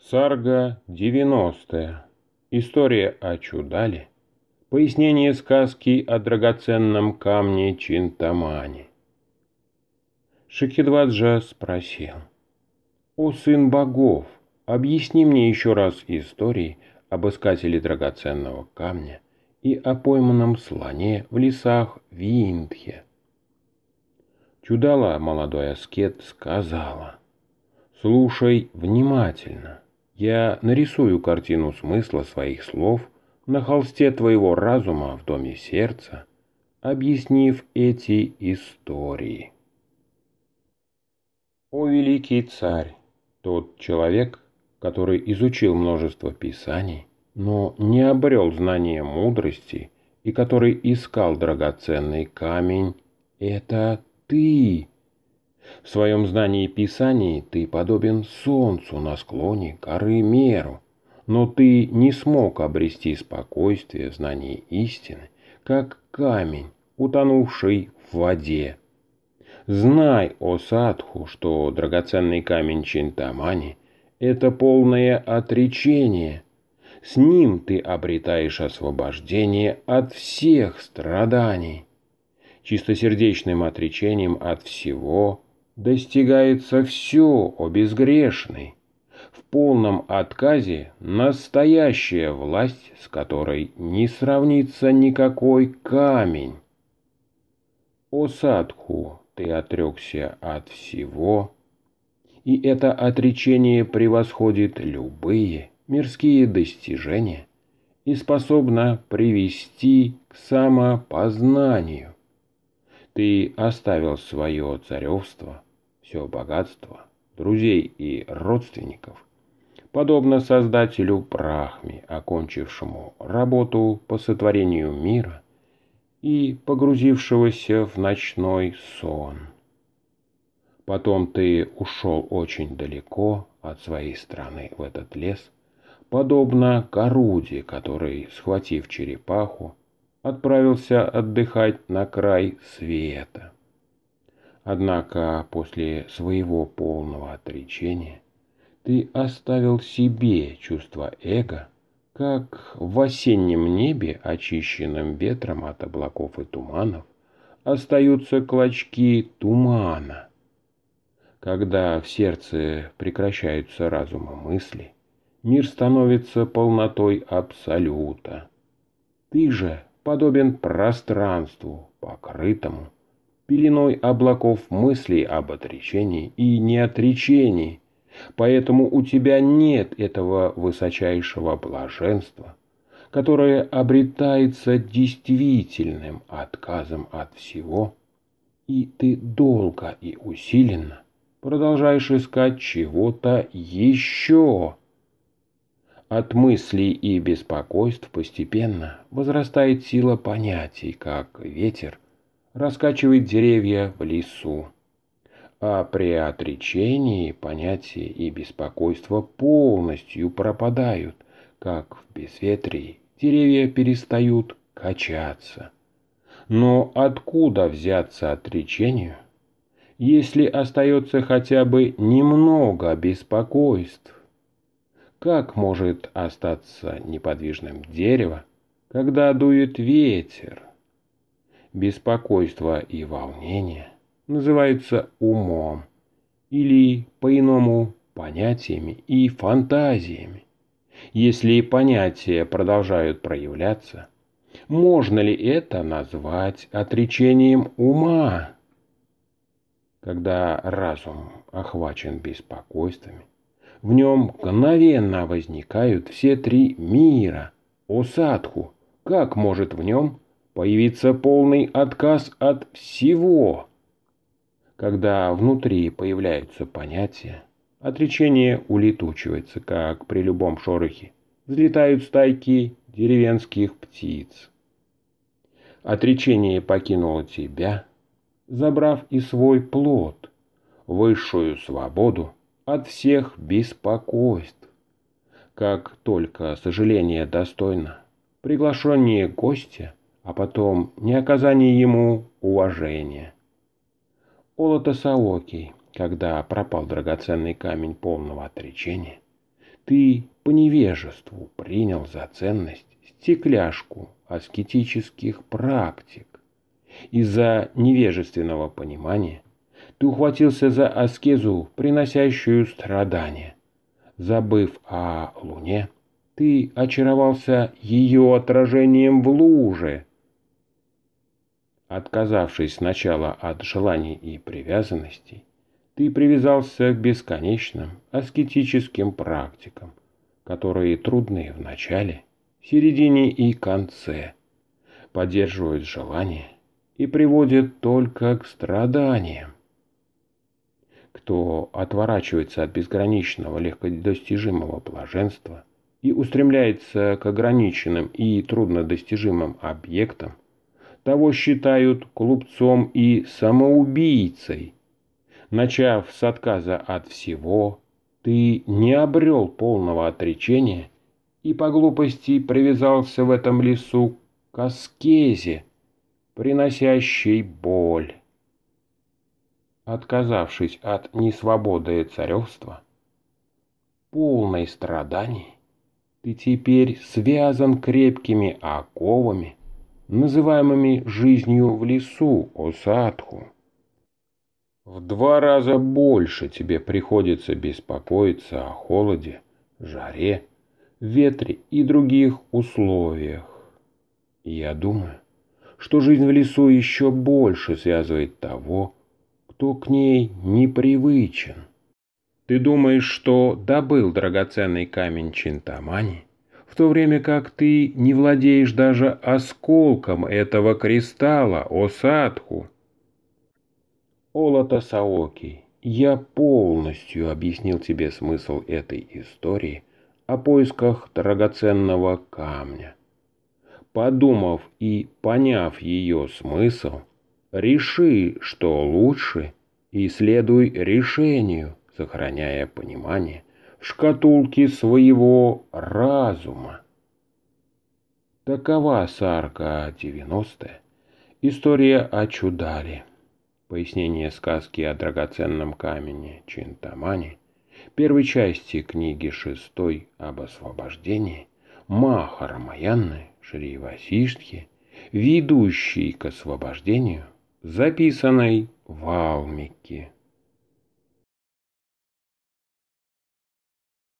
Сарга 90. История о Чудале. Пояснение сказки о драгоценном камне Чинтамани. Шахидваджа спросил. «О сын богов, объясни мне еще раз истории об искателе драгоценного камня и о пойманном слоне в лесах Виндхе». Чудала молодой аскет сказала. «Слушай внимательно». Я нарисую картину смысла своих слов на холсте твоего разума в доме сердца, объяснив эти истории. О великий царь, тот человек, который изучил множество писаний, но не обрел знания мудрости и который искал драгоценный камень, это ты, в своем знании Писаний ты подобен солнцу на склоне горы Меру, но ты не смог обрести спокойствие знание истины, как камень, утонувший в воде. Знай, о садху, что драгоценный камень Чинтамани – это полное отречение. С ним ты обретаешь освобождение от всех страданий. Чистосердечным отречением от всего – достигается все, о безгрешный, в полном отказе настоящая власть, с которой не сравнится никакой камень. О садху, ты отрекся от всего, и это отречение превосходит любые мирские достижения и способно привести к самопознанию. Ты оставил свое царевство – все богатство, друзей и родственников, подобно создателю Брахми, окончившему работу по сотворению мира и погрузившегося в ночной сон. Потом ты ушел очень далеко от своей страны в этот лес, подобно Коруде, который, схватив черепаху, отправился отдыхать на край света. Однако после своего полного отречения ты оставил себе чувство эго, как в осеннем небе, очищенном ветром от облаков и туманов, остаются клочки тумана. Когда в сердце прекращаются разум и мысли, мир становится полнотой абсолюта. Ты же подобен пространству, покрытому пеленой облаков мыслей об отречении и неотречении. Поэтому у тебя нет этого высочайшего блаженства, которое обретается действительным отказом от всего, и ты долго и усиленно продолжаешь искать чего-то еще. От мыслей и беспокойств постепенно возрастает сила понятий, как ветер – раскачивает деревья в лесу. А при отречении понятия и беспокойство полностью пропадают, как в безветрии деревья перестают качаться. Но откуда взяться отречению, если остается хотя бы немного беспокойств? Как может остаться неподвижным дерево, когда дует ветер? беспокойство и волнение называется умом или по-иному понятиями и фантазиями. Если понятия продолжают проявляться, можно ли это назвать отречением ума? Когда разум охвачен беспокойствами, в нем мгновенно возникают все три мира. О как может в нем появится полный отказ от всего. Когда внутри появляются понятия, отречение улетучивается, как при любом шорохе. Взлетают стайки деревенских птиц. Отречение покинуло тебя, забрав и свой плод, высшую свободу от всех беспокойств. Как только сожаление достойно, приглашение гостя а потом не оказание ему уважения. Олото Саоки, когда пропал драгоценный камень полного отречения, ты по невежеству принял за ценность стекляшку аскетических практик. Из-за невежественного понимания ты ухватился за аскезу, приносящую страдания. Забыв о луне, ты очаровался ее отражением в луже, Отказавшись сначала от желаний и привязанностей, ты привязался к бесконечным аскетическим практикам, которые трудные в начале, середине и конце, поддерживают желание и приводят только к страданиям. Кто отворачивается от безграничного легкодостижимого блаженства и устремляется к ограниченным и труднодостижимым объектам – того считают клубцом и самоубийцей. Начав с отказа от всего, ты не обрел полного отречения и по глупости привязался в этом лесу к аскезе, приносящей боль. Отказавшись от несвободы царевства, полной страданий, ты теперь связан крепкими оковами называемыми жизнью в лесу, о садху. В два раза больше тебе приходится беспокоиться о холоде, жаре, ветре и других условиях. Я думаю, что жизнь в лесу еще больше связывает того, кто к ней непривычен. Ты думаешь, что добыл драгоценный камень Чинтамани, в то время как ты не владеешь даже осколком этого кристалла, о Олата Саоки, я полностью объяснил тебе смысл этой истории о поисках драгоценного камня. Подумав и поняв ее смысл, реши, что лучше, и следуй решению, сохраняя понимание, шкатулки своего разума. Такова Сарка 90 История о чударе. Пояснение сказки о драгоценном камне Чинтамани. Первой части книги шестой об освобождении. Махара Шри Васиштхи, ведущий к освобождению, записанной в Алмике.